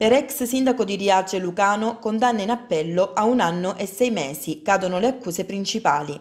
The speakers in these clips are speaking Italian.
L'ex sindaco di Riace Lucano condanna in appello a un anno e sei mesi, cadono le accuse principali.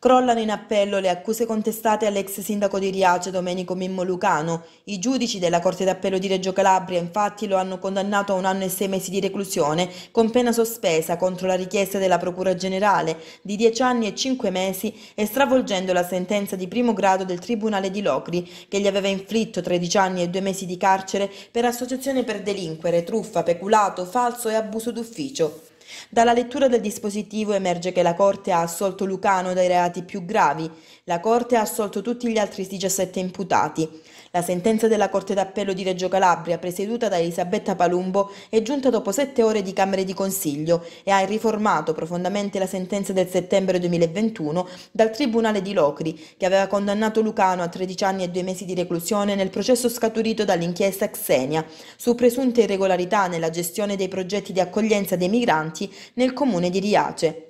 Crollano in appello le accuse contestate all'ex sindaco di Riace Domenico Mimmo Lucano. I giudici della Corte d'Appello di Reggio Calabria infatti lo hanno condannato a un anno e sei mesi di reclusione con pena sospesa contro la richiesta della Procura Generale di dieci anni e cinque mesi e stravolgendo la sentenza di primo grado del Tribunale di Locri che gli aveva inflitto 13 anni e due mesi di carcere per associazione per delinquere, truffa, peculato, falso e abuso d'ufficio. Dalla lettura del dispositivo emerge che la Corte ha assolto Lucano dai reati più gravi, la Corte ha assolto tutti gli altri 17 imputati. La sentenza della Corte d'Appello di Reggio Calabria, presieduta da Elisabetta Palumbo, è giunta dopo sette ore di Camere di Consiglio e ha riformato profondamente la sentenza del settembre 2021 dal Tribunale di Locri, che aveva condannato Lucano a 13 anni e 2 mesi di reclusione nel processo scaturito dall'inchiesta Xenia su presunte irregolarità nella gestione dei progetti di accoglienza dei migranti condannati nel comune di Riace.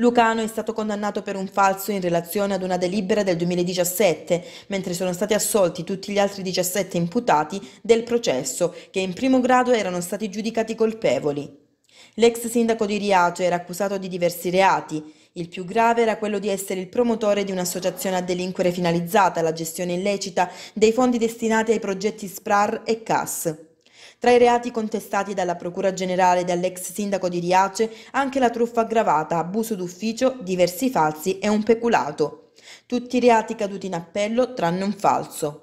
Lucano è stato condannato per un falso in relazione ad una delibera del 2017, mentre sono stati assolti tutti gli altri 17 imputati del processo, che in primo grado erano stati giudicati colpevoli. L'ex sindaco di Riace era accusato di diversi reati. Il più grave era quello di essere il promotore di un'associazione a delinquere finalizzata alla gestione illecita dei fondi destinati ai progetti SPRAR e CAS. Tra i reati contestati dalla Procura Generale e dall'ex sindaco di Riace anche la truffa aggravata, abuso d'ufficio, diversi falsi e un peculato. Tutti i reati caduti in appello tranne un falso.